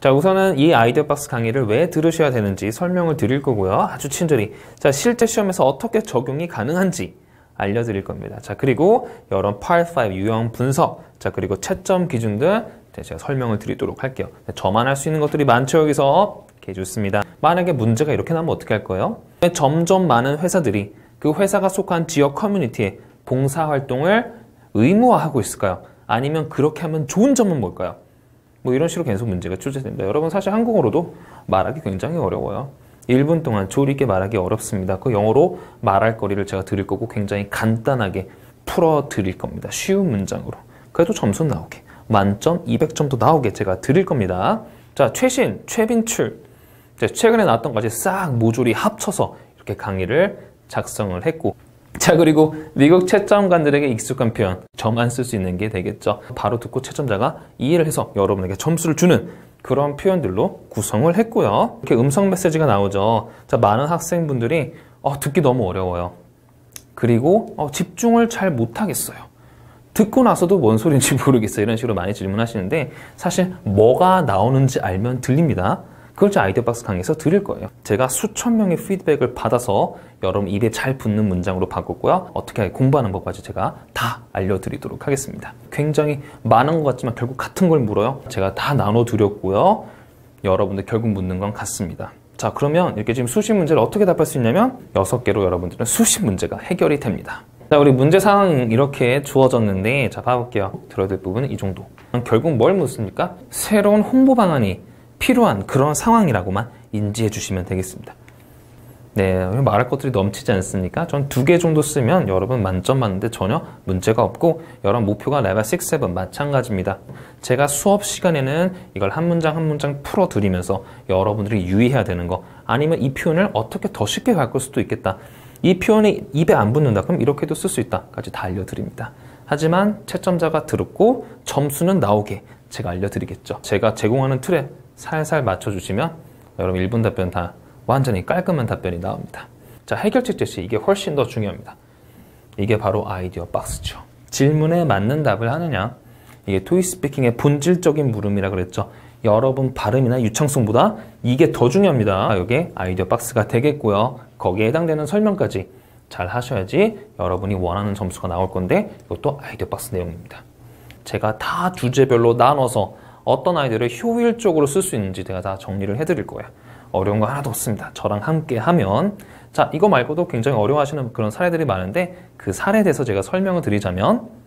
자 우선은 이 아이디어 박스 강의를 왜 들으셔야 되는지 설명을 드릴 거고요. 아주 친절히 자 실제 시험에서 어떻게 적용이 가능한지 알려드릴 겁니다. 자 그리고 여러 파일5 유형 분석 자 그리고 채점 기준 등 제가 설명을 드리도록 할게요. 네, 저만 할 수 있는 것들이 많죠 여기서 이렇게 좋습니다. 만약에 문제가 이렇게 나면 어떻게 할 거예요? 네, 점점 많은 회사들이 그 회사가 속한 지역 커뮤니티에 봉사활동을 의무화하고 있을까요? 아니면 그렇게 하면 좋은 점은 뭘까요? 뭐 이런 식으로 계속 문제가 출제됩니다. 여러분 사실 한국어로도 말하기 굉장히 어려워요. 1분 동안 조리 있게 말하기 어렵습니다. 그 영어로 말할 거리를 제가 드릴 거고 굉장히 간단하게 풀어 드릴 겁니다. 쉬운 문장으로. 그래도 점수 나오게. 만점, 200점도 나오게 제가 드릴 겁니다. 자, 최신, 최빈출. 최근에 나왔던 것까지 싹 모조리 합쳐서 이렇게 강의를 작성을 했고 자 그리고 미국 채점관들에게 익숙한 표현 점 안 쓸 수 있는 게 되겠죠 바로 듣고 채점자가 이해를 해서 여러분에게 점수를 주는 그런 표현들로 구성을 했고요 이렇게 음성 메시지가 나오죠 자 많은 학생분들이 어, 듣기 너무 어려워요 그리고 어, 집중을 잘 못하겠어요 듣고 나서도 뭔 소리인지 모르겠어요 이런 식으로 많이 질문하시는데 사실 뭐가 나오는지 알면 들립니다 그걸 제 아이디어 박스 강의에서 드릴 거예요. 제가 수천 명의 피드백을 받아서 여러분 입에 잘 붙는 문장으로 바꿨고요. 어떻게 공부하는 법까지 제가 다 알려드리도록 하겠습니다. 굉장히 많은 것 같지만 결국 같은 걸 물어요. 제가 다 나눠드렸고요. 여러분들 결국 묻는 건 같습니다. 자 그러면 이렇게 지금 수십 문제를 어떻게 답할 수 있냐면 여섯 개로 여러분들은 수십 문제가 해결이 됩니다. 자 우리 문제 상황 이렇게 주어졌는데 자 봐볼게요. 들어야 될 부분은 이 정도. 결국 뭘 묻습니까? 새로운 홍보 방안이 필요한 그런 상황이라고만 인지해 주시면 되겠습니다. 네, 말할 것들이 넘치지 않습니까? 전 두 개 정도 쓰면 여러분 만점 맞는데 전혀 문제가 없고 여러분 목표가 레벨 6, 7 마찬가지입니다. 제가 수업 시간에는 이걸 한 문장 한 문장 풀어드리면서 여러분들이 유의해야 되는 거 아니면 이 표현을 어떻게 더 쉽게 바꿀 수도 있겠다. 이 표현이 입에 안 붙는다 그럼 이렇게도 쓸 수 있다까지 다 알려드립니다. 하지만 채점자가 들었고 점수는 나오게 제가 알려드리겠죠. 제가 제공하는 틀에 살살 맞춰주시면 여러분 1분 답변 다 완전히 깔끔한 답변이 나옵니다. 자, 해결책 제시 이게 훨씬 더 중요합니다. 이게 바로 아이디어 박스죠. 질문에 맞는 답을 하느냐 이게 토이스피킹의 본질적인 물음이라 그랬죠. 여러분 발음이나 유창성보다 이게 더 중요합니다. 여기에 아이디어 박스가 되겠고요. 거기에 해당되는 설명까지 잘 하셔야지 여러분이 원하는 점수가 나올 건데 이것도 아이디어 박스 내용입니다. 제가 다 주제별로 나눠서 어떤 아이들을 효율적으로 쓸 수 있는지 제가 다 정리를 해드릴 거예요. 어려운 거 하나도 없습니다. 저랑 함께 하면 자 이거 말고도 굉장히 어려워하시는 그런 사례들이 많은데 그 사례에 대해서 제가 설명을 드리자면